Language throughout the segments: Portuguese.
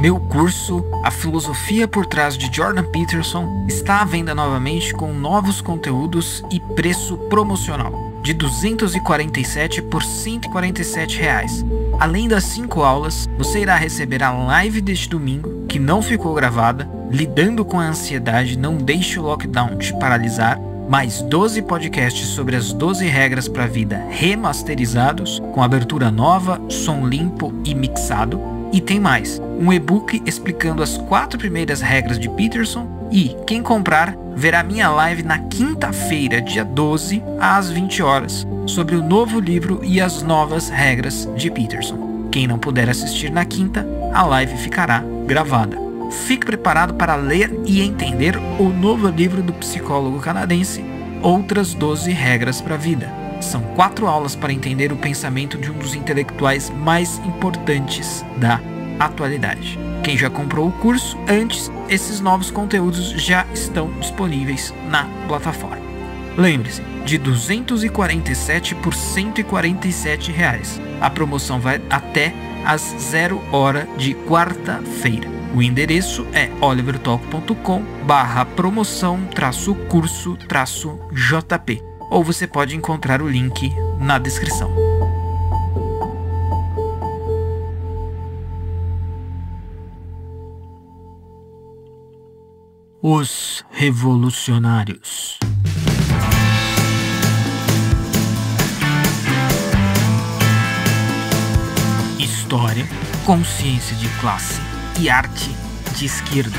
Meu curso, A Filosofia por Trás de Jordan Peterson, está à venda novamente com novos conteúdos e preço promocional, de 247 por 147 reais. Além das 5 aulas, você irá receber a live deste domingo, que não ficou gravada, lidando com a ansiedade, não deixe o lockdown te paralisar, mais 12 podcasts sobre as 12 regras para a vida remasterizados, com abertura nova, som limpo e mixado, e tem mais, um e-book explicando as quatro primeiras regras de Peterson e quem comprar verá minha live na quinta-feira, dia 12, às 20 horas, sobre o novo livro e as novas regras de Peterson. Quem não puder assistir na quinta, a live ficará gravada. Fique preparado para ler e entender o novo livro do psicólogo canadense Outras 12 Regras para a Vida são quatro aulas para entender o pensamento de um dos intelectuais mais importantes da atualidade. Quem já comprou o curso antes, esses novos conteúdos já estão disponíveis na plataforma. Lembre-se, de 247 por 147 reais. A promoção vai até às 0 hora de quarta-feira. O endereço é olivertalk.com barra promoção traço curso traço JP ou você pode encontrar o link na descrição. Os Revolucionários História, consciência de classe e arte de esquerda.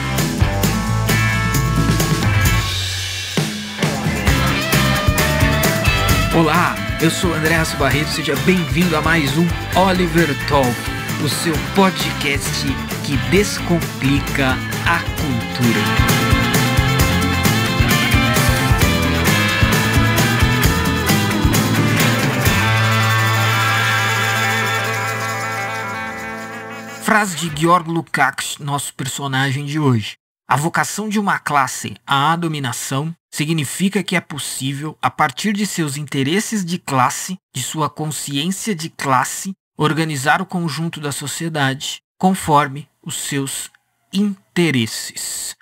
Olá, eu sou Andréas Barreto, seja bem-vindo a mais um Oliver Talk, o seu podcast que descomplica a cultura. Frase de Georg Lukács, nosso personagem de hoje. A vocação de uma classe à dominação significa que é possível, a partir de seus interesses de classe, de sua consciência de classe, organizar o conjunto da sociedade conforme os seus interesses.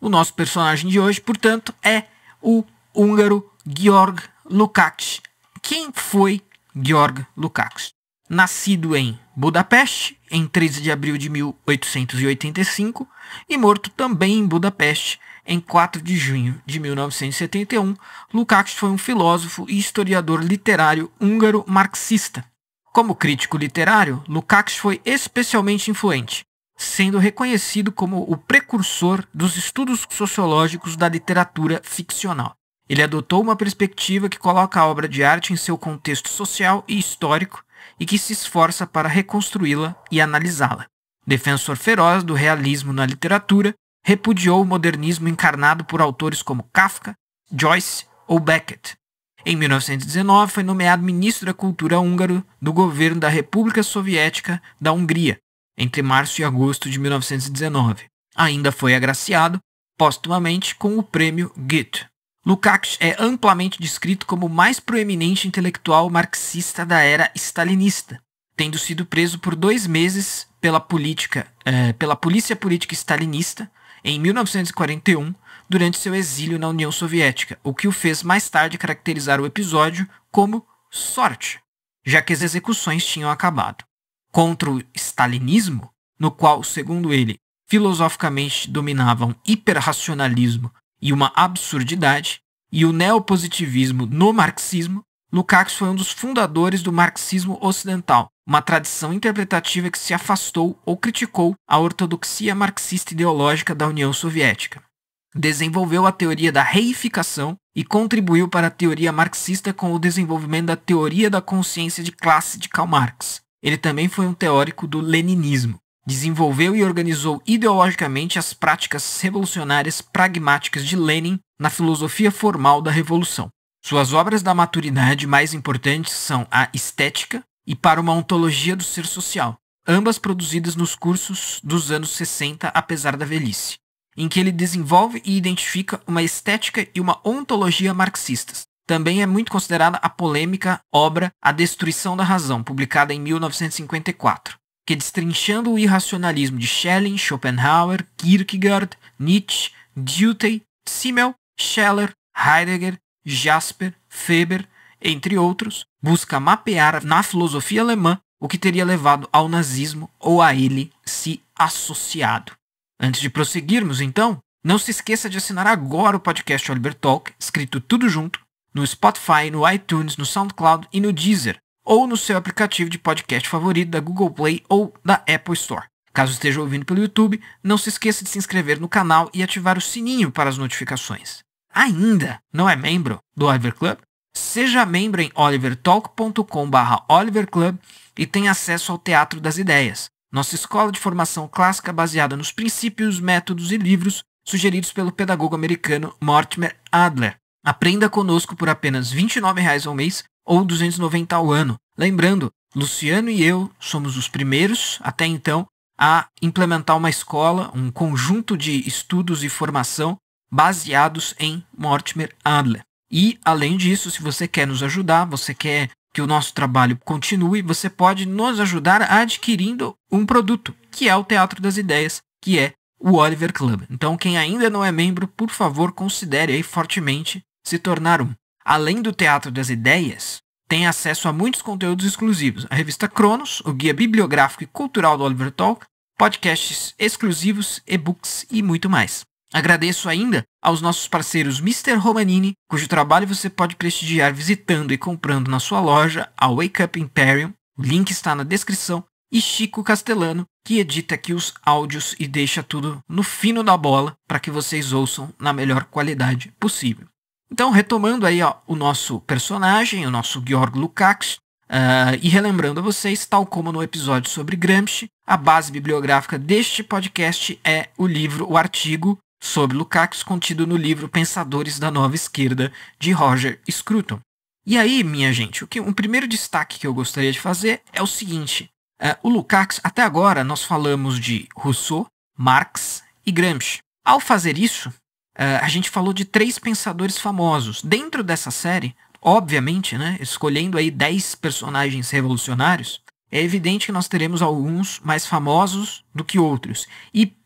O nosso personagem de hoje, portanto, é o húngaro Georg Lukács. Quem foi Georg Lukács? Nascido em Budapeste em 13 de abril de 1885 e morto também em Budapeste em 4 de junho de 1971, Lukács foi um filósofo e historiador literário húngaro marxista. Como crítico literário, Lukács foi especialmente influente, sendo reconhecido como o precursor dos estudos sociológicos da literatura ficcional. Ele adotou uma perspectiva que coloca a obra de arte em seu contexto social e histórico e que se esforça para reconstruí-la e analisá-la. Defensor feroz do realismo na literatura, repudiou o modernismo encarnado por autores como Kafka, Joyce ou Beckett. Em 1919, foi nomeado ministro da Cultura húngaro do governo da República Soviética da Hungria, entre março e agosto de 1919. Ainda foi agraciado, postumamente, com o prêmio Goethe. Lukács é amplamente descrito como o mais proeminente intelectual marxista da era stalinista, tendo sido preso por dois meses pela, política, eh, pela polícia política stalinista em 1941, durante seu exílio na União Soviética, o que o fez mais tarde caracterizar o episódio como sorte, já que as execuções tinham acabado. Contra o stalinismo, no qual, segundo ele, filosoficamente dominavam hiperracionalismo e uma absurdidade, e o neopositivismo no marxismo, Lukács foi um dos fundadores do marxismo ocidental, uma tradição interpretativa que se afastou ou criticou a ortodoxia marxista ideológica da União Soviética. Desenvolveu a teoria da reificação e contribuiu para a teoria marxista com o desenvolvimento da teoria da consciência de classe de Karl Marx. Ele também foi um teórico do leninismo. Desenvolveu e organizou ideologicamente as práticas revolucionárias pragmáticas de Lenin na filosofia formal da revolução. Suas obras da maturidade mais importantes são a Estética, e para uma ontologia do ser social, ambas produzidas nos cursos dos anos 60, apesar da velhice, em que ele desenvolve e identifica uma estética e uma ontologia marxistas. Também é muito considerada a polêmica obra A Destruição da Razão, publicada em 1954, que destrinchando o irracionalismo de Schelling, Schopenhauer, Kierkegaard, Nietzsche, Dutey, Simmel, Scheller, Heidegger, Jasper, Weber, entre outros, busca mapear na filosofia alemã o que teria levado ao nazismo ou a ele se associado. Antes de prosseguirmos, então, não se esqueça de assinar agora o podcast Oliver Talk, escrito tudo junto, no Spotify, no iTunes, no SoundCloud e no Deezer, ou no seu aplicativo de podcast favorito da Google Play ou da Apple Store. Caso esteja ouvindo pelo YouTube, não se esqueça de se inscrever no canal e ativar o sininho para as notificações. Ainda não é membro do Oliver Club? Seja membro em olivertalk.com.br oliverclub e tenha acesso ao Teatro das Ideias, nossa escola de formação clássica baseada nos princípios, métodos e livros sugeridos pelo pedagogo americano Mortimer Adler. Aprenda conosco por apenas R$ 29,00 ao mês ou 290 ao ano. Lembrando, Luciano e eu somos os primeiros, até então, a implementar uma escola, um conjunto de estudos e formação baseados em Mortimer Adler. E, além disso, se você quer nos ajudar, você quer que o nosso trabalho continue, você pode nos ajudar adquirindo um produto, que é o Teatro das Ideias, que é o Oliver Club. Então, quem ainda não é membro, por favor, considere aí fortemente se tornar um. Além do Teatro das Ideias, tem acesso a muitos conteúdos exclusivos. A revista Cronos, o guia bibliográfico e cultural do Oliver Talk, podcasts exclusivos, e-books e muito mais. Agradeço ainda aos nossos parceiros Mr. Romanini, cujo trabalho você pode prestigiar visitando e comprando na sua loja, a Wake Up Imperium, o link está na descrição, e Chico Castellano, que edita aqui os áudios e deixa tudo no fino da bola para que vocês ouçam na melhor qualidade possível. Então, retomando aí ó, o nosso personagem, o nosso Georg Lukács, Uh, e relembrando a vocês, tal como no episódio sobre Gramsci, a base bibliográfica deste podcast é o livro, o artigo sobre Lukács contido no livro Pensadores da Nova Esquerda, de Roger Scruton. E aí, minha gente, o que, um primeiro destaque que eu gostaria de fazer é o seguinte. É, o Lukács, até agora, nós falamos de Rousseau, Marx e Gramsci. Ao fazer isso, é, a gente falou de três pensadores famosos. Dentro dessa série, obviamente, né, escolhendo aí dez personagens revolucionários, é evidente que nós teremos alguns mais famosos do que outros. E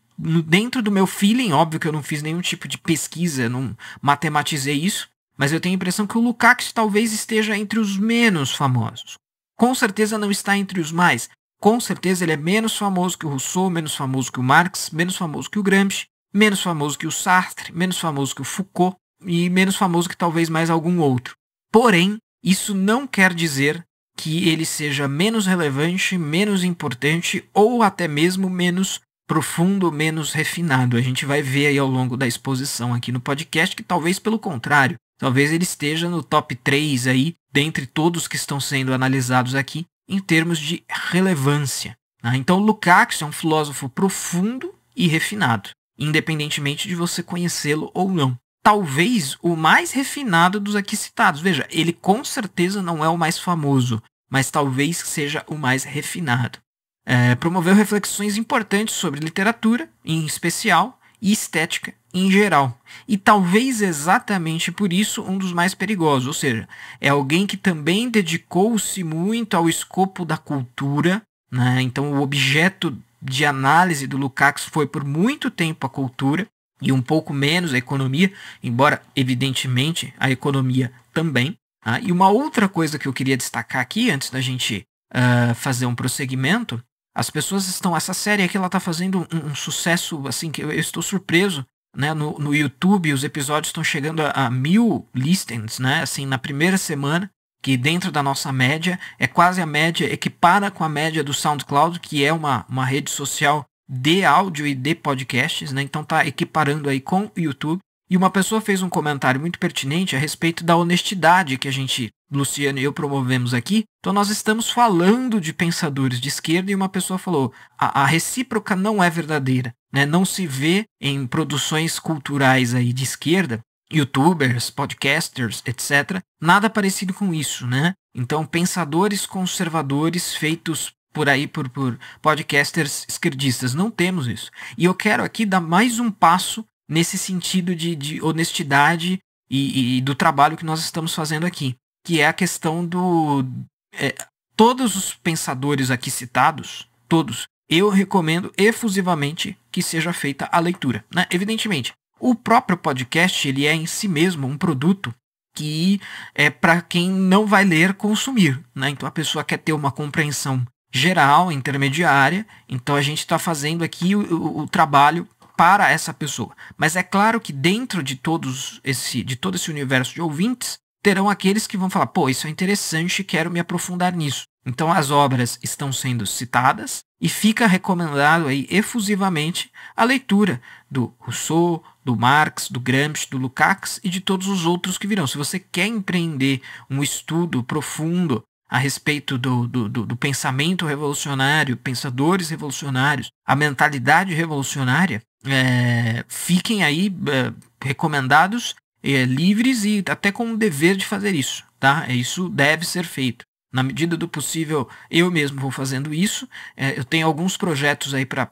dentro do meu feeling, óbvio que eu não fiz nenhum tipo de pesquisa, não matematizei isso, mas eu tenho a impressão que o Lukács talvez esteja entre os menos famosos. Com certeza não está entre os mais. Com certeza ele é menos famoso que o Rousseau, menos famoso que o Marx, menos famoso que o Gramsci, menos famoso que o Sartre, menos famoso que o Foucault e menos famoso que talvez mais algum outro. Porém, isso não quer dizer que ele seja menos relevante, menos importante ou até mesmo menos profundo, menos refinado. A gente vai ver aí ao longo da exposição aqui no podcast que talvez pelo contrário, talvez ele esteja no top 3 aí, dentre todos que estão sendo analisados aqui, em termos de relevância. Né? Então, Lukács é um filósofo profundo e refinado, independentemente de você conhecê-lo ou não. Talvez o mais refinado dos aqui citados. Veja, ele com certeza não é o mais famoso, mas talvez seja o mais refinado. É, promoveu reflexões importantes sobre literatura, em especial, e estética em geral. E talvez exatamente por isso um dos mais perigosos, ou seja, é alguém que também dedicou-se muito ao escopo da cultura, né? então o objeto de análise do Lukács foi por muito tempo a cultura e um pouco menos a economia, embora evidentemente a economia também. Tá? E uma outra coisa que eu queria destacar aqui, antes da gente uh, fazer um prosseguimento, as pessoas estão. Essa série aqui ela tá fazendo um, um sucesso, assim, que eu, eu, estou surpreso. Né, no, no YouTube, os episódios estão chegando a, a mil listens, né? Assim, na primeira semana, que dentro da nossa média é quase a média, equipara com a média do SoundCloud, que é uma, uma rede social de áudio e de podcasts, né? Então está equiparando aí com o YouTube. E uma pessoa fez um comentário muito pertinente a respeito da honestidade que a gente Luciano e eu promovemos aqui, então nós estamos falando de pensadores de esquerda e uma pessoa falou: a, a recíproca não é verdadeira, né? Não se vê em produções culturais aí de esquerda, youtubers, podcasters, etc. Nada parecido com isso, né? Então pensadores conservadores feitos por aí por, por podcasters esquerdistas, não temos isso. E eu quero aqui dar mais um passo nesse sentido de, de honestidade e, e, do trabalho que nós estamos fazendo aqui que é a questão do. É, todos os pensadores aqui citados, todos, eu recomendo efusivamente que seja feita a leitura. Né? Evidentemente, o próprio podcast ele é em si mesmo um produto que é para quem não vai ler consumir. Né? Então a pessoa quer ter uma compreensão geral, intermediária. Então a gente está fazendo aqui o, o, o, trabalho para essa pessoa. Mas é claro que dentro de todos esse, de todo esse universo de ouvintes terão aqueles que vão falar, pô, isso é interessante, quero me aprofundar nisso. Então as obras estão sendo citadas e fica recomendado aí efusivamente a leitura do Rousseau, do Marx, do Gramsci, do Lukács e de todos os outros que virão. Se você quer empreender um estudo profundo a respeito do, do, do, do pensamento revolucionário, pensadores revolucionários, a mentalidade revolucionária, é, fiquem aí é, recomendados é, livres e até com o dever de fazer isso, tá? É isso deve ser feito. Na medida do possível, eu mesmo vou fazendo isso. É, eu tenho alguns projetos aí para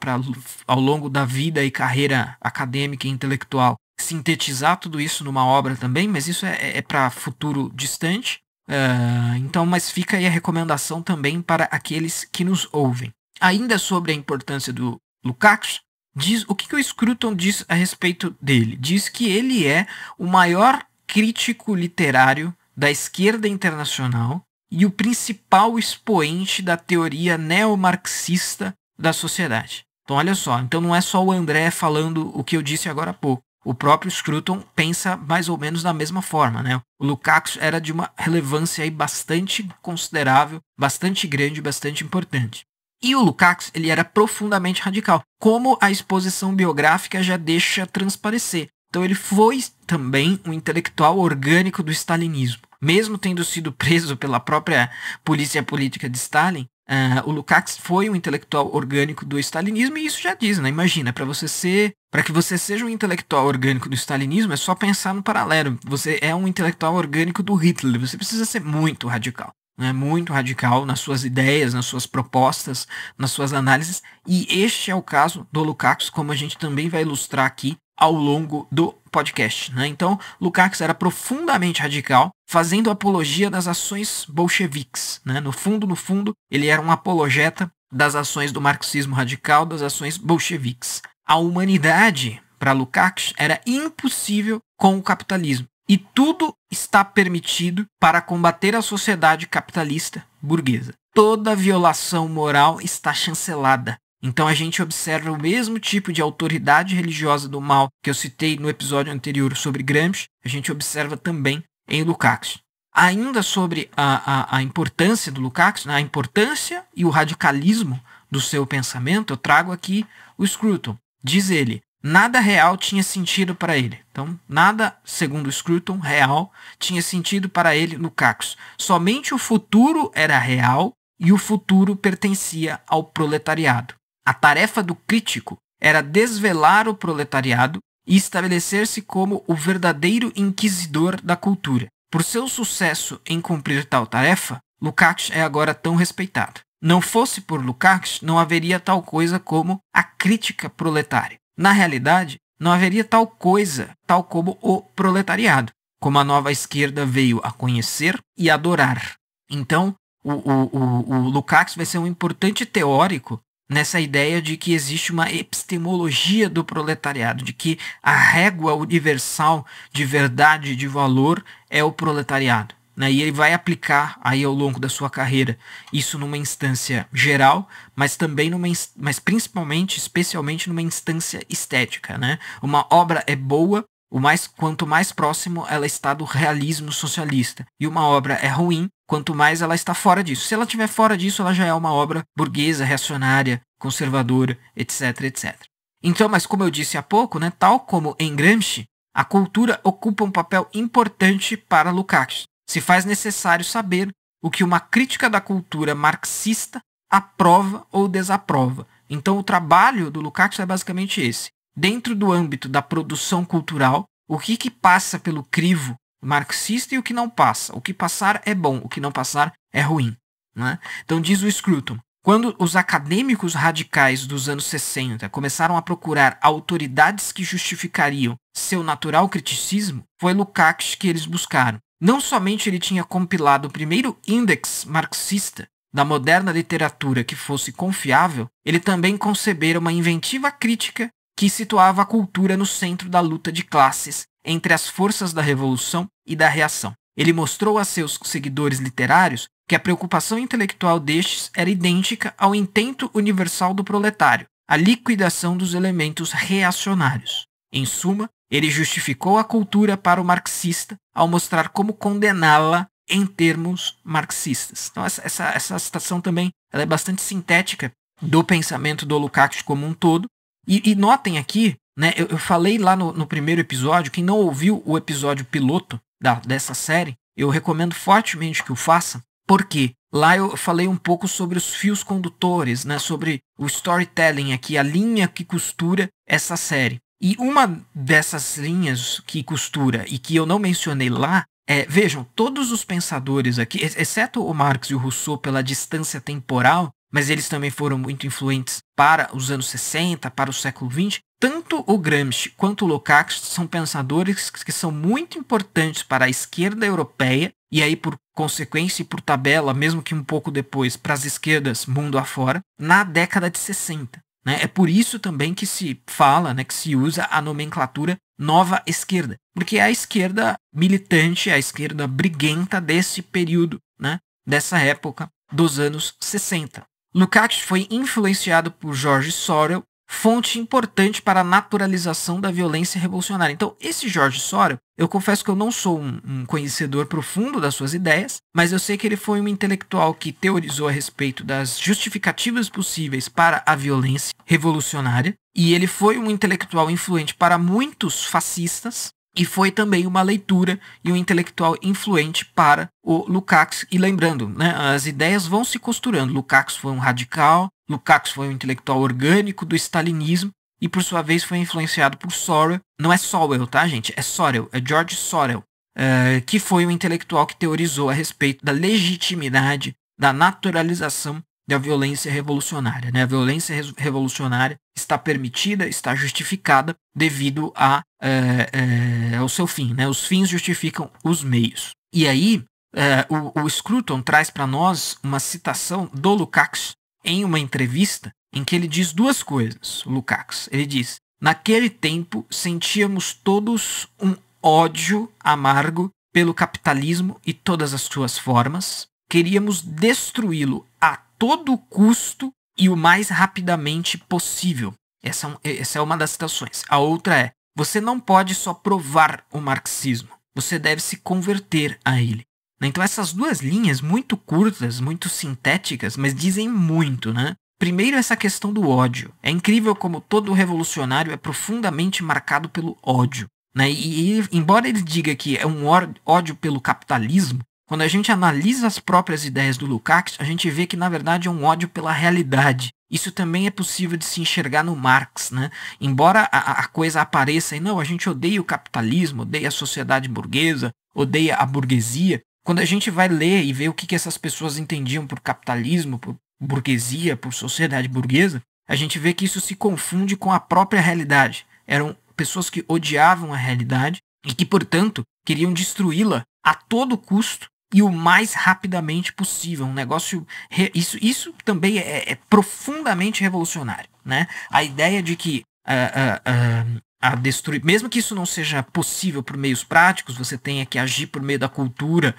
ao longo da vida e carreira acadêmica e intelectual sintetizar tudo isso numa obra também, mas isso é, é, é para futuro distante. Uh, então, mas fica aí a recomendação também para aqueles que nos ouvem. Ainda sobre a importância do Lukács, Diz, o que, que o Scruton diz a respeito dele? Diz que ele é o maior crítico literário da esquerda internacional e o principal expoente da teoria neomarxista da sociedade. Então, olha só, então não é só o André falando o que eu disse agora há pouco. O próprio Scruton pensa mais ou menos da mesma forma, né? O Lukács era de uma relevância aí bastante considerável, bastante grande, bastante importante. E o Lukács, ele era profundamente radical, como a exposição biográfica já deixa transparecer. Então ele foi também um intelectual orgânico do stalinismo. Mesmo tendo sido preso pela própria polícia política de Stalin, Uh, o Lukács foi um intelectual orgânico do stalinismo e isso já diz, né? Imagina, para você ser, para que você seja um intelectual orgânico do stalinismo, é só pensar no paralelo. Você é um intelectual orgânico do Hitler, você precisa ser muito radical né, muito radical nas suas ideias, nas suas propostas, nas suas análises. E este é o caso do Lukács, como a gente também vai ilustrar aqui ao longo do podcast. Né? Então, Lukács era profundamente radical, fazendo apologia das ações bolcheviques. Né? No fundo, no fundo, ele era um apologeta das ações do marxismo radical, das ações bolcheviques. A humanidade, para Lukács, era impossível com o capitalismo. E tudo está permitido para combater a sociedade capitalista burguesa. Toda violação moral está chancelada. Então a gente observa o mesmo tipo de autoridade religiosa do mal que eu citei no episódio anterior sobre Gramsci, a gente observa também em Lukács. Ainda sobre a, a, a importância do Lukács, né, a importância e o radicalismo do seu pensamento, eu trago aqui o Scruton. Diz ele: nada real tinha sentido para ele. Então, nada, segundo Scruton, real tinha sentido para ele no Cacos. Somente o futuro era real e o futuro pertencia ao proletariado. A tarefa do crítico era desvelar o proletariado e estabelecer-se como o verdadeiro inquisidor da cultura. Por seu sucesso em cumprir tal tarefa, Lukács é agora tão respeitado. Não fosse por Lukács, não haveria tal coisa como a crítica proletária. Na realidade, não haveria tal coisa, tal como o proletariado, como a nova esquerda veio a conhecer e adorar. Então, o, o, o, o Lukács vai ser um importante teórico nessa ideia de que existe uma epistemologia do proletariado, de que a régua universal de verdade e de valor é o proletariado né, e ele vai aplicar aí ao longo da sua carreira. Isso numa instância geral, mas também numa mas principalmente, especialmente numa instância estética, né? Uma obra é boa o mais quanto mais próximo ela está do realismo socialista. E uma obra é ruim quanto mais ela está fora disso. Se ela estiver fora disso, ela já é uma obra burguesa, reacionária, conservadora, etc, etc. Então, mas como eu disse há pouco, né, tal como em Gramsci, a cultura ocupa um papel importante para Lukács se faz necessário saber o que uma crítica da cultura marxista aprova ou desaprova. Então, o trabalho do Lukács é basicamente esse. Dentro do âmbito da produção cultural, o que, que passa pelo crivo marxista e o que não passa. O que passar é bom, o que não passar é ruim. Né? Então, diz o Scruton, quando os acadêmicos radicais dos anos 60 começaram a procurar autoridades que justificariam seu natural criticismo, foi Lukács que eles buscaram. Não somente ele tinha compilado o primeiro índex marxista da moderna literatura que fosse confiável, ele também concebera uma inventiva crítica que situava a cultura no centro da luta de classes entre as forças da revolução e da reação. Ele mostrou a seus seguidores literários que a preocupação intelectual destes era idêntica ao intento universal do proletário, a liquidação dos elementos reacionários. Em suma, ele justificou a cultura para o marxista ao mostrar como condená-la em termos marxistas. Então, essa, essa, essa citação também é bastante sintética do pensamento do Lukács como um todo. E, e notem aqui, né, eu, eu falei lá no, no, primeiro episódio, quem não ouviu o episódio piloto da, dessa série, eu recomendo fortemente que o faça, porque lá eu falei um pouco sobre os fios condutores, né, sobre o storytelling aqui, a linha que costura essa série. E uma dessas linhas que costura e que eu não mencionei lá é, vejam, todos os pensadores aqui, exceto o Marx e o Rousseau pela distância temporal, mas eles também foram muito influentes para os anos 60, para o século 20. Tanto o Gramsci quanto o Lukács são pensadores que são muito importantes para a esquerda europeia e aí por consequência e por tabela, mesmo que um pouco depois, para as esquerdas mundo afora, na década de 60. Né? É por isso também que se fala, né, que se usa a nomenclatura nova esquerda, porque é a esquerda militante, é a esquerda briguenta desse período, né, dessa época dos anos 60. Lukács foi influenciado por George Sorel fonte importante para a naturalização da violência revolucionária. Então, esse Jorge Soria, eu confesso que eu não sou um, um, conhecedor profundo das suas ideias, mas eu sei que ele foi um intelectual que teorizou a respeito das justificativas possíveis para a violência revolucionária, e ele foi um intelectual influente para muitos fascistas, e foi também uma leitura e um intelectual influente para o Lukács. E lembrando, né, as ideias vão se costurando. Lukács foi um radical, Lukács foi um intelectual orgânico do stalinismo e por sua vez foi influenciado por Sorel. Não é Sorel, tá, gente? É Sorel, é George Sorel, eh, que foi um intelectual que teorizou a respeito da legitimidade, da naturalização da violência revolucionária. Né? A violência revolucionária está permitida, está justificada devido à é, é, é, o seu fim, né? Os fins justificam os meios. E aí, é, o, o Scruton traz para nós uma citação do Lukács em uma entrevista em que ele diz duas coisas. Lukács, ele diz: Naquele tempo sentíamos todos um ódio amargo pelo capitalismo e todas as suas formas. Queríamos destruí-lo a todo custo e o mais rapidamente possível. Essa, é essa é uma das citações. A outra é: você não pode só provar o marxismo, você deve se converter a ele. Então essas duas linhas, muito curtas, muito sintéticas, mas dizem muito, né? Primeiro, essa questão do ódio. É incrível como todo revolucionário é profundamente marcado pelo ódio. Né? E, e embora ele diga que é um ódio pelo capitalismo, quando a gente analisa as próprias ideias do Lukács, a gente vê que na verdade é um ódio pela realidade. Isso também é possível de se enxergar no Marx, né? Embora a, a coisa apareça e não, a gente odeia o capitalismo, odeia a sociedade burguesa, odeia a burguesia. Quando a gente vai ler e ver o que, que essas pessoas entendiam por capitalismo, por burguesia, por sociedade burguesa, a gente vê que isso se confunde com a própria realidade. Eram pessoas que odiavam a realidade e que, portanto, queriam destruí-la a todo custo e o mais rapidamente possível. Um negócio. Isso, isso também é, é profundamente revolucionário. Né? A ideia de que uh, uh, uh, a destruir, mesmo que isso não seja possível por meios práticos, você tenha que agir por meio da cultura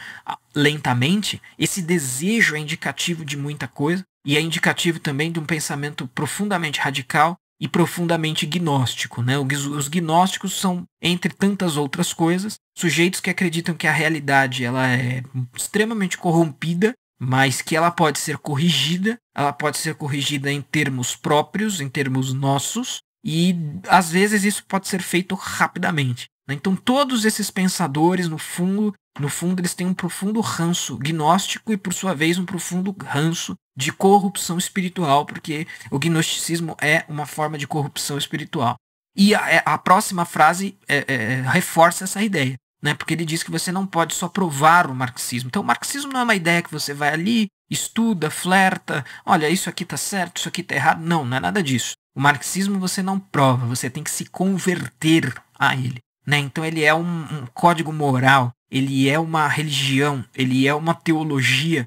lentamente, esse desejo é indicativo de muita coisa e é indicativo também de um pensamento profundamente radical e profundamente gnóstico. Né? Os gnósticos são, entre tantas outras coisas, sujeitos que acreditam que a realidade ela é extremamente corrompida, mas que ela pode ser corrigida, ela pode ser corrigida em termos próprios, em termos nossos, e às vezes isso pode ser feito rapidamente. Né? Então todos esses pensadores, no fundo, no fundo eles têm um profundo ranço gnóstico e por sua vez um profundo ranço de corrupção espiritual, porque o gnosticismo é uma forma de corrupção espiritual. E a, é, a próxima frase é, é, é, reforça essa ideia, né? porque ele diz que você não pode só provar o marxismo. Então, o marxismo não é uma ideia que você vai ali, estuda, flerta, olha, isso aqui está certo, isso aqui está errado. Não, não é nada disso. O marxismo você não prova, você tem que se converter a ele. Né? Então, ele é um, um código moral, ele é uma religião, ele é uma teologia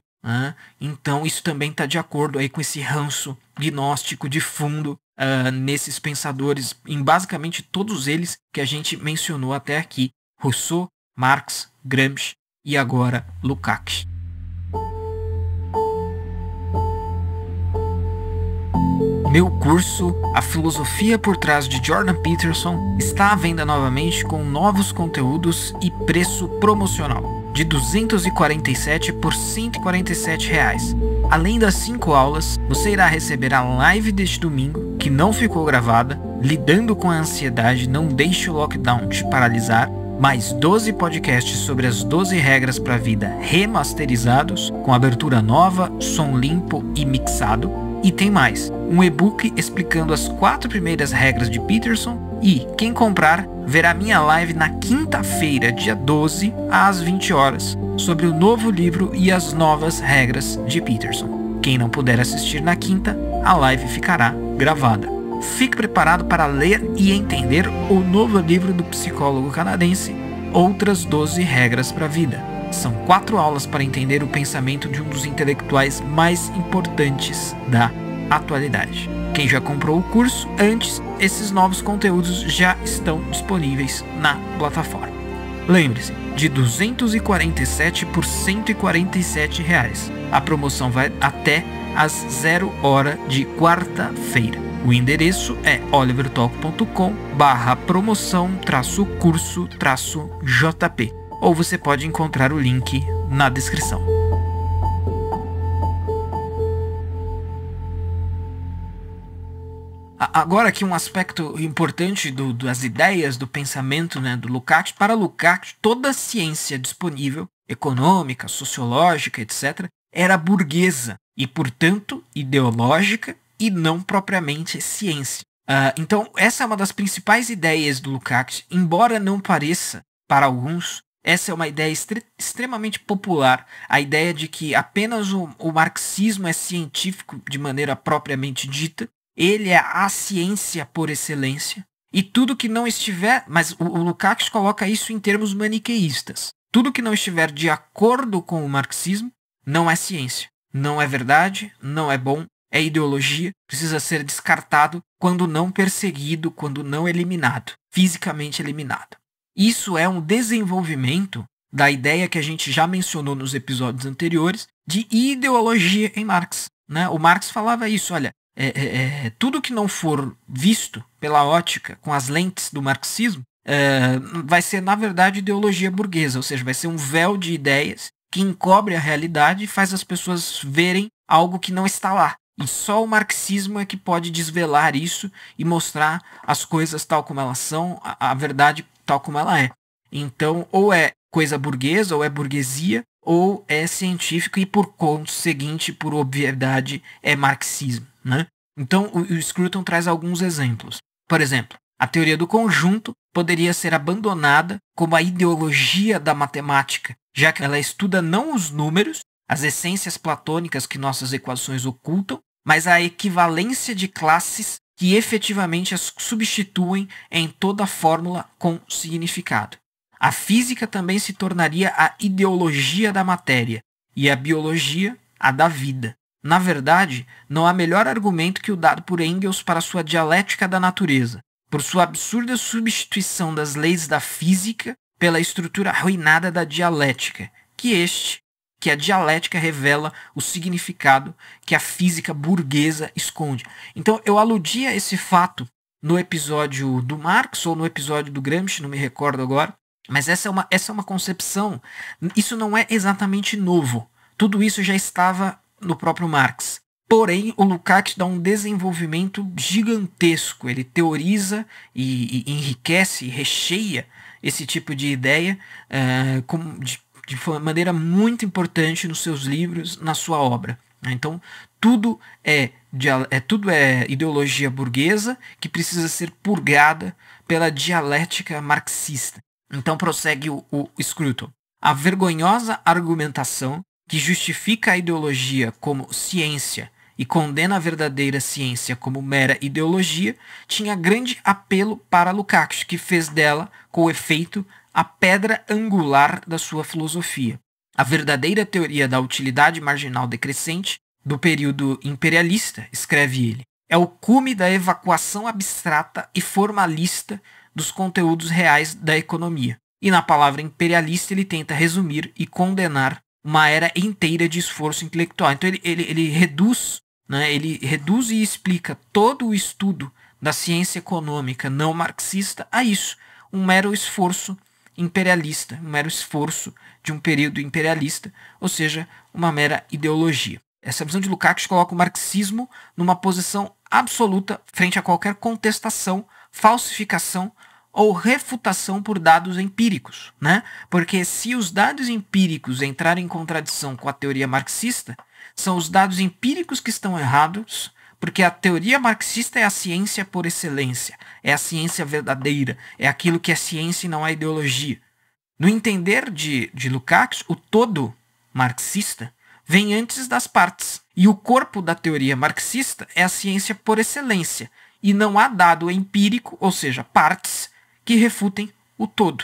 então, isso também está de acordo aí com esse ranço gnóstico de fundo nesses pensadores, em basicamente todos eles que a gente mencionou até aqui: Rousseau, Marx, Gramsci e agora Lukács. Meu curso, A Filosofia por Trás de Jordan Peterson, está à venda novamente com novos conteúdos e preço promocional de 247 por 147 reais. Além das 5 aulas, você irá receber a live deste domingo, que não ficou gravada, lidando com a ansiedade, não deixe o lockdown te paralisar, mais 12 podcasts sobre as 12 regras para a vida remasterizados, com abertura nova, som limpo e mixado. E tem mais, um e-book explicando as quatro primeiras regras de Peterson e quem comprar verá minha live na quinta-feira, dia 12, às 20 horas, sobre o novo livro e as novas regras de Peterson. Quem não puder assistir na quinta, a live ficará gravada. Fique preparado para ler e entender o novo livro do psicólogo canadense, Outras 12 Regras para a Vida. São quatro aulas para entender o pensamento de um dos intelectuais mais importantes da atualidade. Quem já comprou o curso antes, esses novos conteúdos já estão disponíveis na plataforma. Lembre-se, de 247 por 147 reais. A promoção vai até às 0 hora de quarta-feira. O endereço é olivertalk.com barra promoção traço curso traço JP ou você pode encontrar o link na descrição. Agora aqui um aspecto importante do, das ideias, do pensamento né, do Lukács. Para Lukács, toda a ciência disponível, econômica, sociológica, etc., era burguesa e, portanto, ideológica e não propriamente ciência. Uh, então, essa é uma das principais ideias do Lukács, embora não pareça, para alguns, essa é uma ideia extremamente popular, a ideia de que apenas o, o marxismo é científico de maneira propriamente dita, ele é a ciência por excelência. E tudo que não estiver. Mas o, o Lukács coloca isso em termos maniqueístas. Tudo que não estiver de acordo com o marxismo não é ciência. Não é verdade, não é bom, é ideologia, precisa ser descartado quando não perseguido, quando não eliminado, fisicamente eliminado. Isso é um desenvolvimento da ideia que a gente já mencionou nos episódios anteriores de ideologia em Marx. Né? O Marx falava isso, olha, é, é, é, tudo que não for visto pela ótica, com as lentes do marxismo, é, vai ser, na verdade, ideologia burguesa, ou seja, vai ser um véu de ideias que encobre a realidade e faz as pessoas verem algo que não está lá. E só o marxismo é que pode desvelar isso e mostrar as coisas tal como elas são, a, a verdade tal como ela é. Então, ou é coisa burguesa, ou é burguesia, ou é científico e por conseguinte, por obviedade, é marxismo, né? Então o, o Scruton traz alguns exemplos. Por exemplo, a teoria do conjunto poderia ser abandonada como a ideologia da matemática, já que ela estuda não os números, as essências platônicas que nossas equações ocultam, mas a equivalência de classes que efetivamente as substituem em toda fórmula com significado. A física também se tornaria a ideologia da matéria e a biologia a da vida. Na verdade, não há melhor argumento que o dado por Engels para sua dialética da natureza, por sua absurda substituição das leis da física pela estrutura arruinada da dialética, que este, que a dialética revela o significado que a física burguesa esconde. Então, eu aludia a esse fato no episódio do Marx ou no episódio do Gramsci, não me recordo agora, mas essa é uma, essa é uma concepção. Isso não é exatamente novo. Tudo isso já estava no próprio Marx. Porém, o Lukács dá um desenvolvimento gigantesco. Ele teoriza e, e enriquece, e recheia esse tipo de ideia uh, com, de, de maneira muito importante nos seus livros, na sua obra. Então, tudo é, é, tudo é ideologia burguesa que precisa ser purgada pela dialética marxista. Então prossegue o, o Scruton. A vergonhosa argumentação que justifica a ideologia como ciência e condena a verdadeira ciência como mera ideologia, tinha grande apelo para Lukács, que fez dela, com efeito, a pedra angular da sua filosofia. A verdadeira teoria da utilidade marginal decrescente do período imperialista, escreve ele, é o cume da evacuação abstrata e formalista dos conteúdos reais da economia. E na palavra imperialista ele tenta resumir e condenar uma era inteira de esforço intelectual. Então ele, ele, ele reduz, né, ele reduz e explica todo o estudo da ciência econômica não marxista a isso, um mero esforço imperialista, um mero esforço de um período imperialista, ou seja, uma mera ideologia. Essa visão de Lukács coloca o marxismo numa posição absoluta frente a qualquer contestação falsificação ou refutação por dados empíricos, né? Porque se os dados empíricos entrarem em contradição com a teoria marxista, são os dados empíricos que estão errados, porque a teoria marxista é a ciência por excelência, é a ciência verdadeira, é aquilo que é ciência e não é ideologia. No entender de, de Lukács, o todo marxista vem antes das partes. E o corpo da teoria marxista é a ciência por excelência, e não há dado empírico, ou seja, partes, que refutem o todo.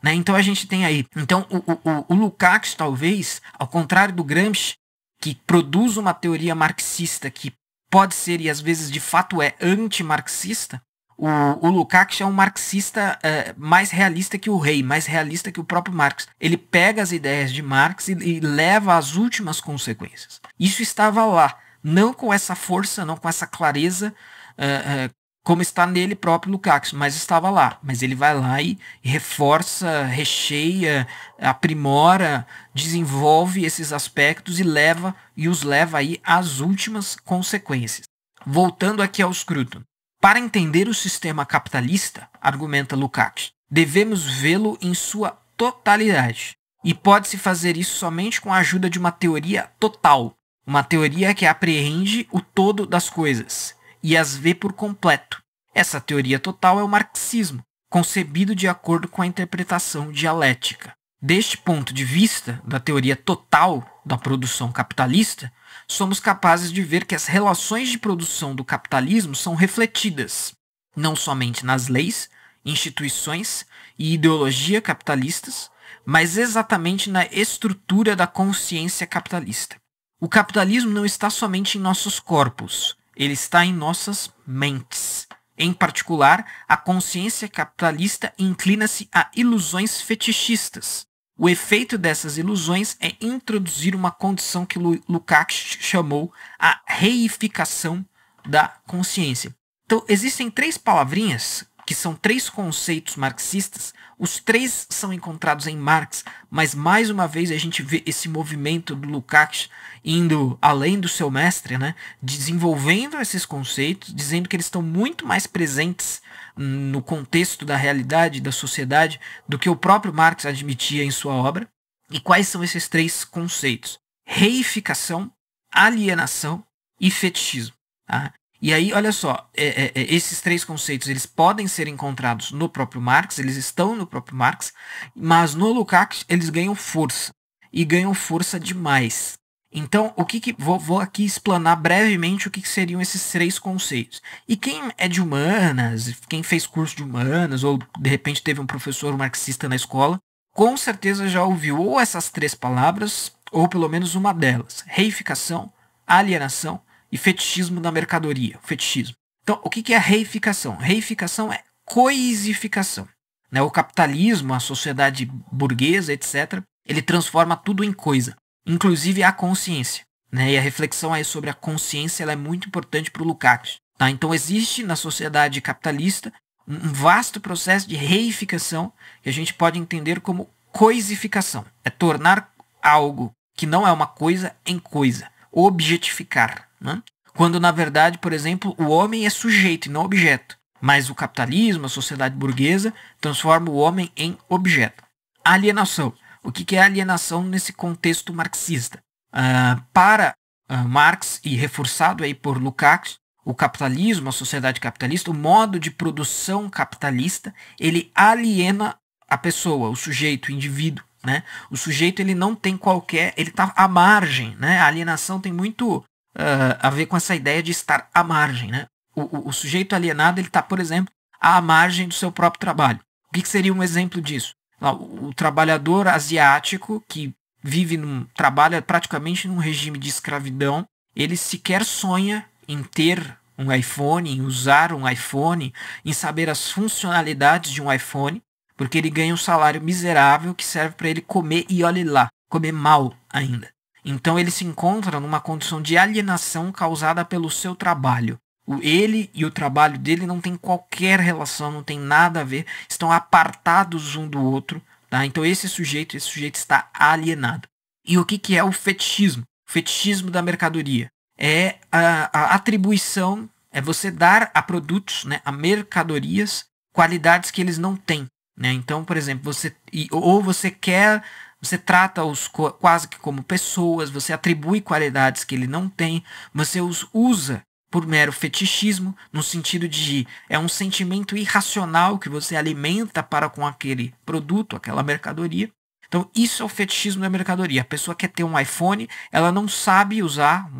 Né? Então a gente tem aí. Então o, o, o Lukács, talvez, ao contrário do Gramsci, que produz uma teoria marxista que pode ser e às vezes de fato é antimarxista, o, o Lukács é um marxista eh, mais realista que o rei, mais realista que o próprio Marx. Ele pega as ideias de Marx e, e leva às últimas consequências. Isso estava lá, não com essa força, não com essa clareza, é, é, como está nele próprio Lukács, mas estava lá. Mas ele vai lá e reforça, recheia, aprimora, desenvolve esses aspectos e leva e os leva aí às últimas consequências. Voltando aqui ao Scruton. Para entender o sistema capitalista, argumenta Lukács, devemos vê-lo em sua totalidade. E pode-se fazer isso somente com a ajuda de uma teoria total, uma teoria que apreende o todo das coisas, e as vê por completo. Essa teoria total é o marxismo, concebido de acordo com a interpretação dialética. Deste ponto de vista, da teoria total da produção capitalista, somos capazes de ver que as relações de produção do capitalismo são refletidas, não somente nas leis, instituições e ideologia capitalistas, mas exatamente na estrutura da consciência capitalista. O capitalismo não está somente em nossos corpos, ele está em nossas mentes. Em particular, a consciência capitalista inclina-se a ilusões fetichistas. O efeito dessas ilusões é introduzir uma condição que Lukács chamou a reificação da consciência. Então, existem três palavrinhas que são três conceitos marxistas, os três são encontrados em Marx, mas mais uma vez a gente vê esse movimento do Lukács indo além do seu mestre, né? desenvolvendo esses conceitos, dizendo que eles estão muito mais presentes no contexto da realidade, da sociedade, do que o próprio Marx admitia em sua obra. E quais são esses três conceitos? Reificação, alienação e fetichismo. Ah. E aí, olha só, é, é, é, esses três conceitos eles podem ser encontrados no próprio Marx, eles estão no próprio Marx, mas no Lukács eles ganham força e ganham força demais. Então, o que, que vou, vou, aqui explanar brevemente o que, que, seriam esses três conceitos. E quem é de humanas, quem fez curso de humanas ou de repente teve um professor marxista na escola, com certeza já ouviu ou essas três palavras ou pelo menos uma delas: reificação, alienação e fetichismo da mercadoria, fetichismo. Então, o que é a reificação? Reificação é coisificação. Né? O capitalismo, a sociedade burguesa, etc., ele transforma tudo em coisa, inclusive a consciência. Né? E a reflexão aí sobre a consciência é muito importante para o Lukács. Tá? Então, existe na sociedade capitalista um vasto processo de reificação que a gente pode entender como coisificação. É tornar algo que não é uma coisa em coisa. Objetificar. Né? Quando, na verdade, por exemplo, o homem é sujeito e não objeto. Mas o capitalismo, a sociedade burguesa, transforma o homem em objeto. Alienação. O que é alienação nesse contexto marxista? Uh, para uh, Marx e reforçado aí por Lukács, o capitalismo, a sociedade capitalista, o modo de produção capitalista, ele aliena a pessoa, o sujeito, o indivíduo. Né? O sujeito ele não tem qualquer, ele está à margem, né? A alienação tem muito uh, a ver com essa ideia de estar à margem. Né? O, o, o sujeito alienado ele está, por exemplo, à margem do seu próprio trabalho. O que, que seria um exemplo disso? O, o trabalhador asiático que vive num trabalha praticamente num regime de escravidão, ele sequer sonha em ter um iPhone, em usar um iPhone, em saber as funcionalidades de um iPhone, porque ele ganha um salário miserável que serve para ele comer e olhe lá, comer mal ainda. Então ele se encontra numa condição de alienação causada pelo seu trabalho. O ele e o trabalho dele não tem qualquer relação, não tem nada a ver, estão apartados um do outro, tá? Então esse sujeito, esse sujeito está alienado. E o que, que é o fetichismo? O fetichismo da mercadoria é a, a atribuição, é você dar a produtos, né, a mercadorias, qualidades que eles não têm. Né? Então, por exemplo, você ou você quer você trata-os quase que como pessoas, você atribui qualidades que ele não tem, você os usa por mero fetichismo, no sentido de é um sentimento irracional que você alimenta para com aquele produto, aquela mercadoria. Então, isso é o fetichismo da mercadoria. A pessoa quer ter um iPhone, ela não sabe usar,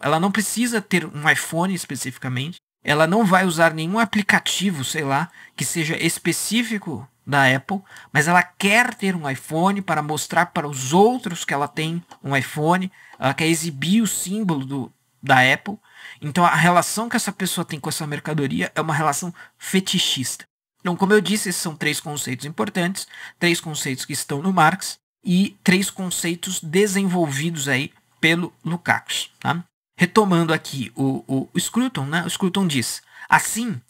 ela não precisa ter um iPhone especificamente, ela não vai usar nenhum aplicativo, sei lá, que seja específico da Apple, mas ela quer ter um iPhone para mostrar para os outros que ela tem um iPhone, ela quer exibir o símbolo do, da Apple. Então a relação que essa pessoa tem com essa mercadoria é uma relação fetichista. Então, como eu disse, esses são três conceitos importantes, três conceitos que estão no Marx e três conceitos desenvolvidos aí pelo Lukács. Tá? Retomando aqui o, o, o Scruton, né? o Scruton diz, assim,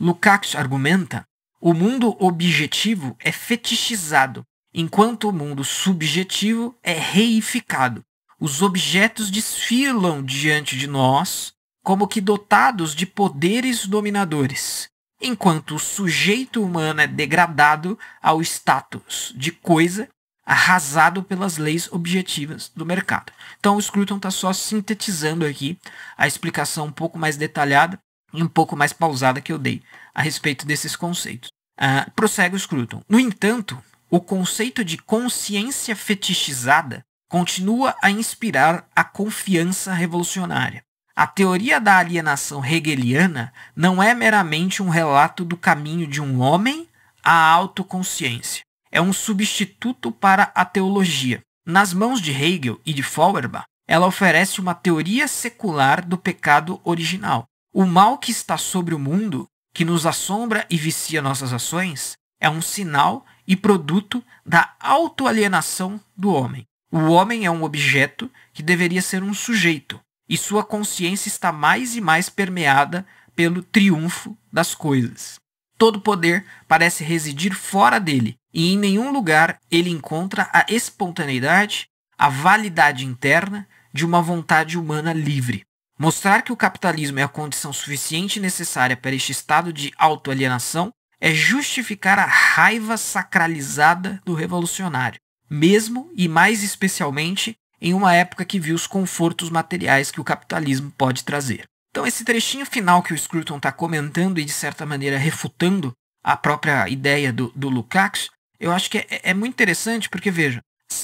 Lukács argumenta o mundo objetivo é fetichizado, enquanto o mundo subjetivo é reificado. Os objetos desfilam diante de nós, como que dotados de poderes dominadores, enquanto o sujeito humano é degradado ao status de coisa arrasado pelas leis objetivas do mercado. Então o Scruton está só sintetizando aqui a explicação um pouco mais detalhada um pouco mais pausada que eu dei a respeito desses conceitos. Uh, prossegue o Scruton. No entanto, o conceito de consciência fetichizada continua a inspirar a confiança revolucionária. A teoria da alienação hegeliana não é meramente um relato do caminho de um homem à autoconsciência. É um substituto para a teologia. Nas mãos de Hegel e de Feuerbach, ela oferece uma teoria secular do pecado original, o mal que está sobre o mundo, que nos assombra e vicia nossas ações, é um sinal e produto da autoalienação do homem. O homem é um objeto que deveria ser um sujeito, e sua consciência está mais e mais permeada pelo triunfo das coisas. Todo poder parece residir fora dele, e em nenhum lugar ele encontra a espontaneidade, a validade interna de uma vontade humana livre. Mostrar que o capitalismo é a condição suficiente e necessária para este estado de autoalienação é justificar a raiva sacralizada do revolucionário, mesmo e mais especialmente em uma época que viu os confortos materiais que o capitalismo pode trazer. Então esse trechinho final que o Scruton está comentando e de certa maneira refutando a própria ideia do, do Lukács, eu acho que é, é, é muito interessante porque, veja,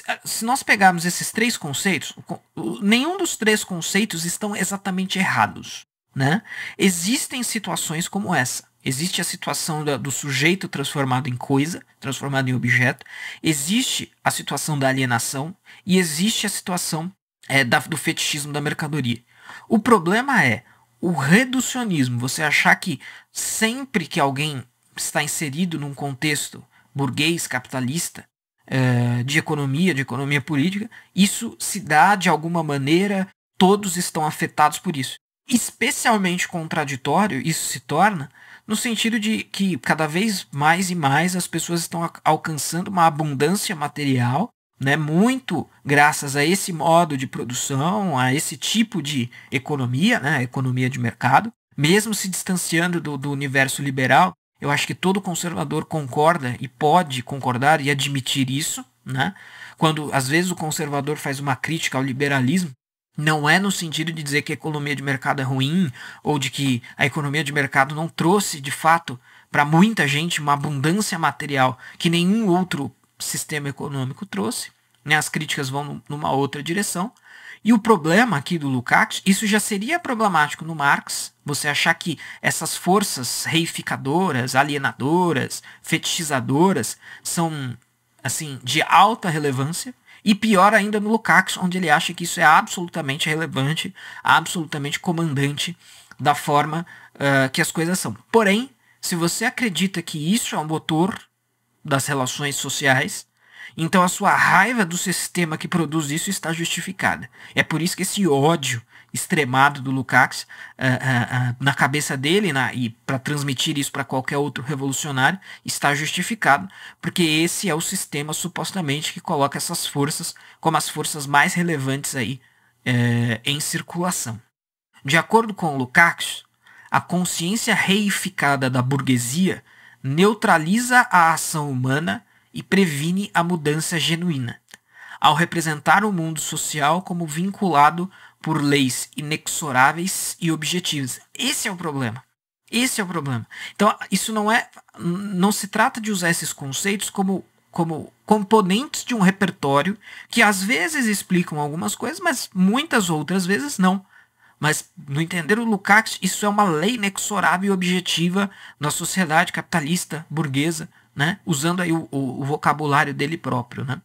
eh, se nós pegarmos esses três conceitos, nenhum dos três conceitos estão exatamente errados. Né? Existem situações como essa. Existe a situação do sujeito transformado em coisa, transformado em objeto, existe a situação da alienação e existe a situação é, da, do fetichismo da mercadoria. O problema é o reducionismo, você achar que sempre que alguém está inserido num contexto burguês, capitalista, eh, de economia, de economia política, isso se dá de alguma maneira, todos estão afetados por isso. Especialmente contraditório isso se torna no sentido de que cada vez mais e mais as pessoas estão alcançando uma abundância material, né, muito graças a esse modo de produção, a esse tipo de economia, né, economia de mercado, mesmo se distanciando do, do universo liberal, eu acho que todo conservador concorda e pode concordar e admitir isso, né? Quando às vezes o conservador faz uma crítica ao liberalismo, não é no sentido de dizer que a economia de mercado é ruim ou de que a economia de mercado não trouxe de fato para muita gente uma abundância material que nenhum outro sistema econômico trouxe. Né? As críticas vão numa outra direção, e o problema aqui do Lukács, isso já seria problemático no Marx, você achar que essas forças reificadoras, alienadoras, fetichizadoras são assim de alta relevância, e pior ainda no Lukács, onde ele acha que isso é absolutamente relevante, absolutamente comandante da forma uh, que as coisas são. Porém, se você acredita que isso é um motor das relações sociais, então a sua raiva do sistema que produz isso está justificada. É por isso que esse ódio extremado do Lukács uh, uh, uh, na cabeça dele na, e para transmitir isso para qualquer outro revolucionário está justificado, porque esse é o sistema supostamente que coloca essas forças como as forças mais relevantes aí eh, em circulação. De acordo com Lukács, a consciência reificada da burguesia neutraliza a ação humana e previne a mudança genuína. Ao representar o mundo social como vinculado por leis inexoráveis e objetivas. Esse é o problema. Esse é o problema. Então, isso não é. Não se trata de usar esses conceitos como, como componentes de um repertório que às vezes explicam algumas coisas, mas muitas outras vezes não. Mas, no entender o Lukács, isso é uma lei inexorável e objetiva na sociedade capitalista, burguesa, né? usando aí o, o, o vocabulário dele próprio. Né?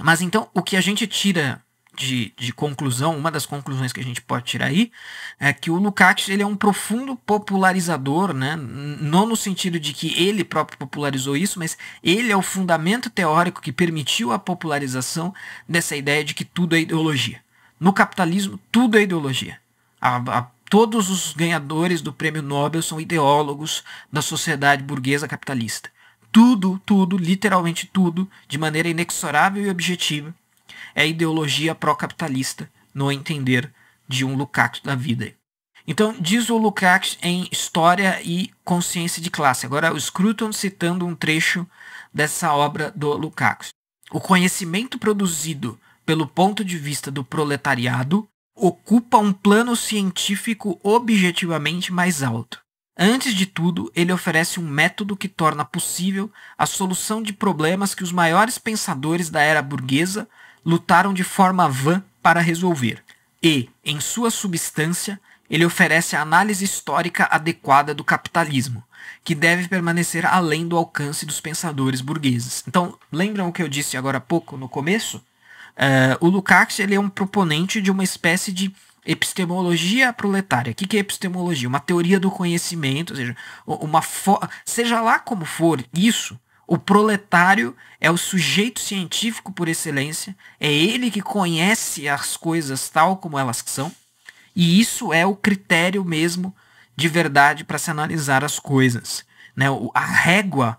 Mas então, o que a gente tira de, de, conclusão, uma das conclusões que a gente pode tirar aí, é que o Lukács ele é um profundo popularizador, né? não no sentido de que ele próprio popularizou isso, mas ele é o fundamento teórico que permitiu a popularização dessa ideia de que tudo é ideologia. No capitalismo, tudo é ideologia. A, a, todos os ganhadores do prêmio Nobel são ideólogos da sociedade burguesa capitalista. Tudo, tudo, literalmente tudo, de maneira inexorável e objetiva, é ideologia pró-capitalista no entender de um Lukács da vida. Então, diz o Lukács em História e Consciência de Classe. Agora, o Scruton citando um trecho dessa obra do Lukács. O conhecimento produzido pelo ponto de vista do proletariado ocupa um plano científico objetivamente mais alto. Antes de tudo, ele oferece um método que torna possível a solução de problemas que os maiores pensadores da era burguesa lutaram de forma vã para resolver. E, em sua substância, ele oferece a análise histórica adequada do capitalismo, que deve permanecer além do alcance dos pensadores burgueses. Então, lembram o que eu disse agora há pouco, no começo? Uh, o Lukács ele é um proponente de uma espécie de Epistemologia proletária. O que, é epistemologia? Uma teoria do conhecimento, ou seja, uma seja lá como for isso, o proletário é o sujeito científico por excelência, é ele que conhece as coisas tal como elas são, e isso é o critério mesmo de verdade para se analisar as coisas. Né? A régua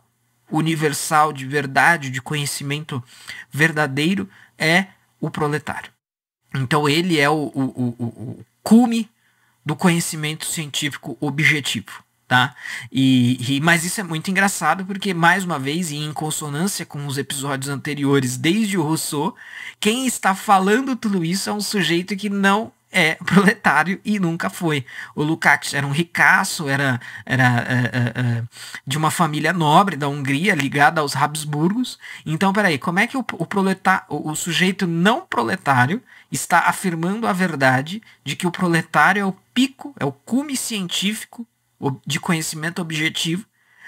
universal de verdade, de conhecimento verdadeiro, é o proletário. Então ele é o, o, o, o cume do conhecimento científico objetivo. Tá? E, e, mas isso é muito engraçado porque, mais uma vez, e em consonância com os episódios anteriores, desde o Rousseau, quem está falando tudo isso é um sujeito que não é proletário e nunca foi. O Lukács era um ricaço, era, era é, é, é, de uma família nobre da Hungria, ligada aos Habsburgos. Então, peraí, como é que o, o, proletar, o, o sujeito não proletário está afirmando a verdade de que o proletário é o pico, é o cume científico de conhecimento objetivo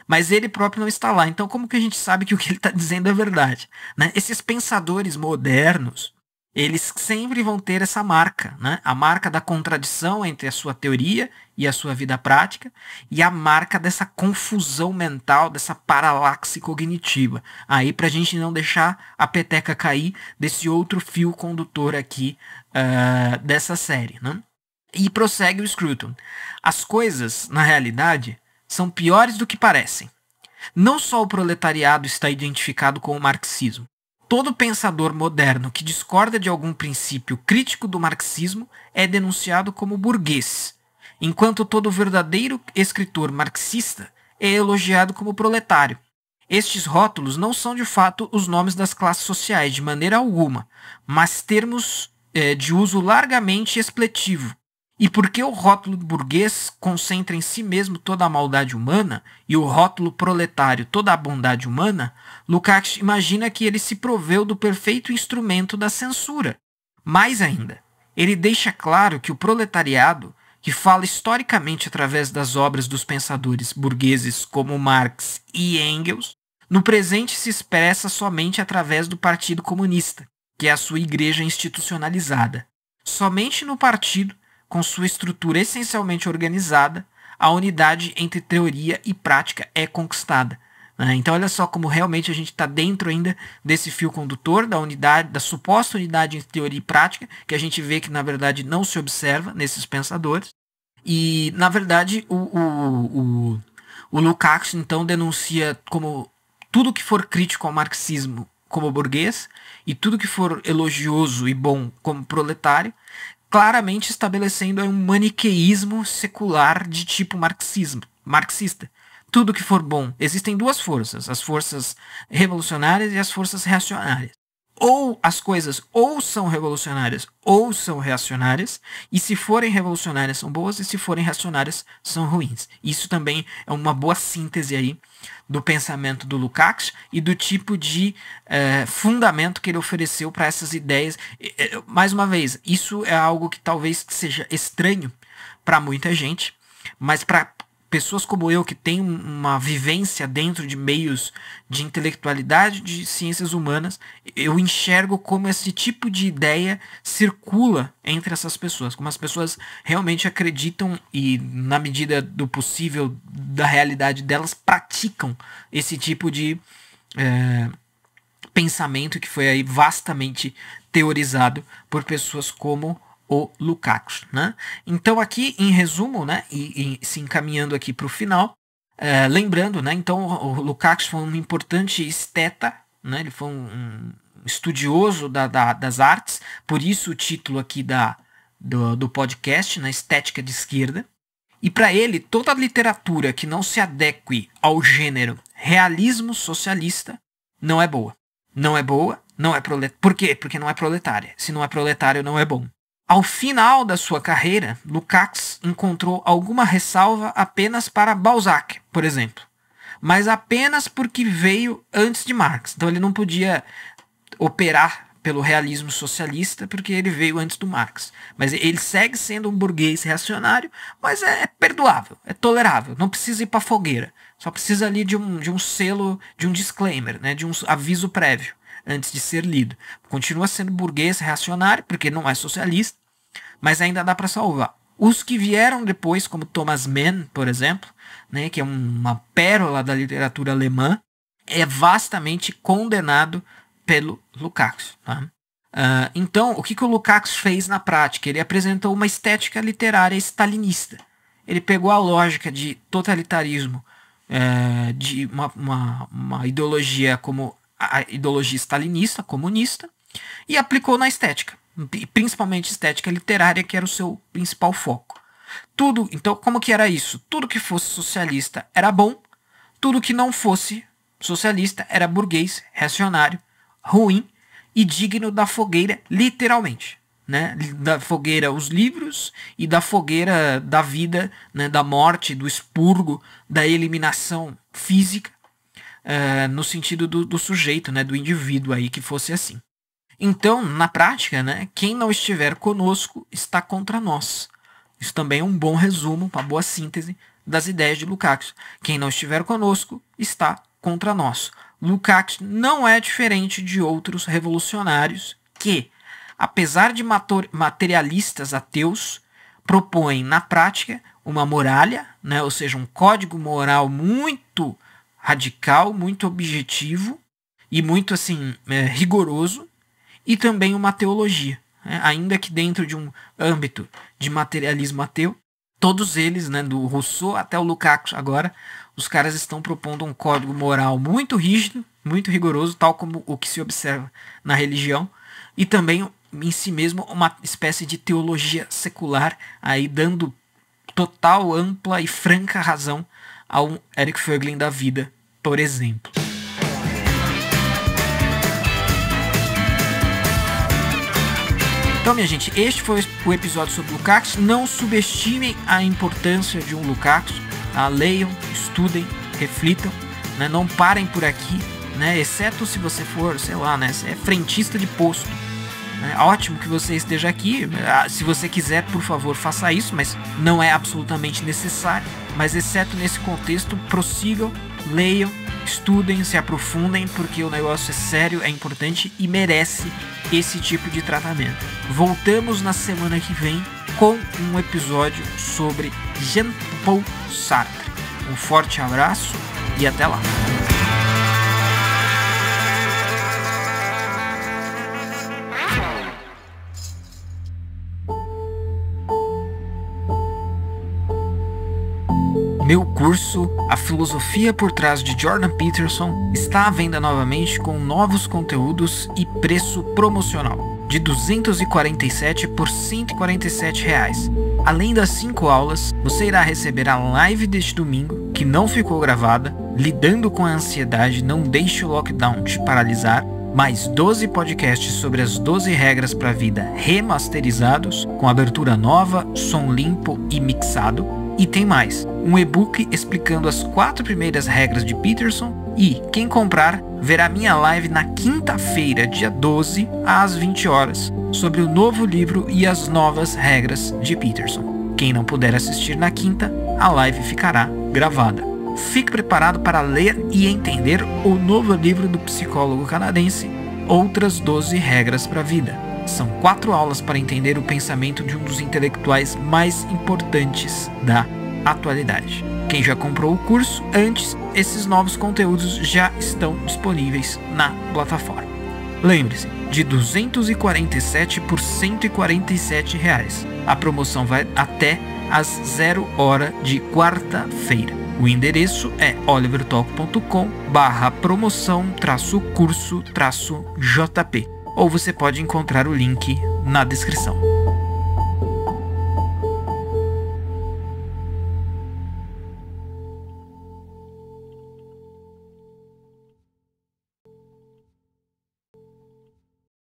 mas ele próprio não está lá. Então, como que a gente sabe que o que ele está dizendo é verdade? Né? Esses pensadores modernos eles sempre vão ter essa marca, né? A marca da contradição entre a sua teoria e a sua vida prática e a marca dessa confusão mental, dessa paralaxe cognitiva. Aí para a gente não deixar a peteca cair desse outro fio condutor aqui uh, dessa série, né? E prossegue o Scruton. As coisas, na realidade, são piores do que parecem. Não só o proletariado está identificado com o marxismo, Todo pensador moderno que discorda de algum princípio crítico do marxismo é denunciado como burguês, enquanto todo verdadeiro escritor marxista é elogiado como proletário. Estes rótulos não são de fato os nomes das classes sociais de maneira alguma, mas termos é, de uso largamente expletivo, e porque o rótulo burguês concentra em si mesmo toda a maldade humana e o rótulo proletário toda a bondade humana, Lukács imagina que ele se proveu do perfeito instrumento da censura. Mais ainda, ele deixa claro que o proletariado, que fala historicamente através das obras dos pensadores burgueses como Marx e Engels, no presente se expressa somente através do Partido Comunista, que é a sua igreja institucionalizada. Somente no partido com sua estrutura essencialmente organizada, a unidade entre teoria e prática é conquistada. Né? Então olha só como realmente a gente está dentro ainda desse fio condutor da unidade, da suposta unidade entre teoria e prática, que a gente vê que na verdade não se observa nesses pensadores. E na verdade o, o, o, o Lukács então denuncia como tudo que for crítico ao marxismo como burguês e tudo que for elogioso e bom como proletário claramente estabelecendo um maniqueísmo secular de tipo marxismo, marxista. Tudo que for bom. Existem duas forças, as forças revolucionárias e as forças reacionárias. Ou as coisas ou são revolucionárias ou são reacionárias, e se forem revolucionárias são boas, e se forem reacionárias são ruins. Isso também é uma boa síntese aí do pensamento do Lukács e do tipo de é, fundamento que ele ofereceu para essas ideias. É, mais uma vez, isso é algo que talvez seja estranho para muita gente, mas para pessoas como eu, que têm uma vivência dentro de meios de intelectualidade de ciências humanas, eu enxergo como esse tipo de ideia circula entre essas pessoas, como as pessoas realmente acreditam e, na medida do possível, da realidade delas, praticam esse tipo de é, pensamento que foi aí vastamente teorizado por pessoas como o Lukaku. Né? Então aqui, em resumo, né, e, e se encaminhando aqui para o final, é, lembrando, né, então o Lukaku foi um importante esteta, né, ele foi um, um estudioso da, da, das artes, por isso o título aqui da, do, do podcast, na né, Estética de Esquerda. E para ele, toda literatura que não se adeque ao gênero realismo socialista não é boa. Não é boa, não é proletária. Por quê? Porque não é proletária. Se não é proletário, não é bom. Ao final da sua carreira, Lukács encontrou alguma ressalva apenas para Balzac, por exemplo, mas apenas porque veio antes de Marx. Então ele não podia operar pelo realismo socialista porque ele veio antes do Marx. Mas ele segue sendo um burguês reacionário, mas é, é perdoável, é tolerável, não precisa ir para fogueira. Só precisa ali de um, de um selo, de um disclaimer, né, de um aviso prévio antes de ser lido. Continua sendo burguês reacionário, porque não é socialista, mas ainda dá para salvar. Os que vieram depois, como Thomas Mann, por exemplo, né, que é uma pérola da literatura alemã, é vastamente condenado pelo Lukács. Tá? Uh, então, o que, que o Lukács fez na prática? Ele apresentou uma estética literária stalinista. Ele pegou a lógica de totalitarismo, é, de uma, uma, uma, ideologia como a ideologia stalinista, comunista, e aplicou na estética, principalmente estética literária, que era o seu principal foco. Tudo, então, como que era isso? Tudo que fosse socialista era bom, tudo que não fosse socialista era burguês, reacionário, ruim e digno da fogueira, literalmente. Né, da fogueira os livros e da fogueira da vida, né, da morte, do expurgo, da eliminação física é, no sentido do, do sujeito, né, do indivíduo aí que fosse assim. Então, na prática, né, quem não estiver conosco está contra nós. Isso também é um bom resumo, uma boa síntese das ideias de Lukács. Quem não estiver conosco está contra nós. Lukács não é diferente de outros revolucionários que, apesar de materialistas ateus, propõem na prática uma moralha, né, ou seja, um código moral muito radical, muito objetivo e muito assim é, rigoroso, e também uma teologia. Né? Ainda que dentro de um âmbito de materialismo ateu, todos eles, né, do Rousseau até o Lukács agora, os caras estão propondo um código moral muito rígido, muito rigoroso, tal como o que se observa na religião, e também em si mesmo uma espécie de teologia secular, aí dando total, ampla e franca razão ao Eric Fögling da vida, por exemplo. Então, minha gente, este foi o episódio sobre Lukács. Não subestimem a importância de um Lukács. Tá? Leiam, estudem, reflitam. Né? Não parem por aqui, né? exceto se você for, sei lá, né? é frentista de posto. Né? Ótimo que você esteja aqui. Ah, se você quiser, por favor, faça isso, mas não é absolutamente necessário. Mas, exceto nesse contexto, prossigam leiam, estudem, se aprofundem, porque o negócio é sério, é importante e merece esse tipo de tratamento. Voltamos na semana que vem com um episódio sobre Jean-Paul Sartre. Um forte abraço e até lá! meu curso A Filosofia por Trás de Jordan Peterson está à venda novamente com novos conteúdos e preço promocional de 247 por 147 reais. Além das cinco aulas, você irá receber a live deste domingo, que não ficou gravada, lidando com a ansiedade, não deixe o lockdown te paralisar, mais 12 podcasts sobre as 12 regras para a vida remasterizados, com abertura nova, som limpo e mixado e tem mais, um e-book explicando as quatro primeiras regras de Peterson e quem comprar verá minha live na quinta-feira, dia 12, às 20 horas, sobre o novo livro e as novas regras de Peterson. Quem não puder assistir na quinta, a live ficará gravada. Fique preparado para ler e entender o novo livro do psicólogo canadense Outras 12 Regras para a Vida são quatro aulas para entender o pensamento de um dos intelectuais mais importantes da atualidade. Quem já comprou o curso antes, esses novos conteúdos já estão disponíveis na plataforma. Lembre-se, de 247 por 147 reais. A promoção vai até às 0 hora de quarta-feira. O endereço é olivertalk.com barra promoção traço curso traço JP ou você pode encontrar o link na descrição.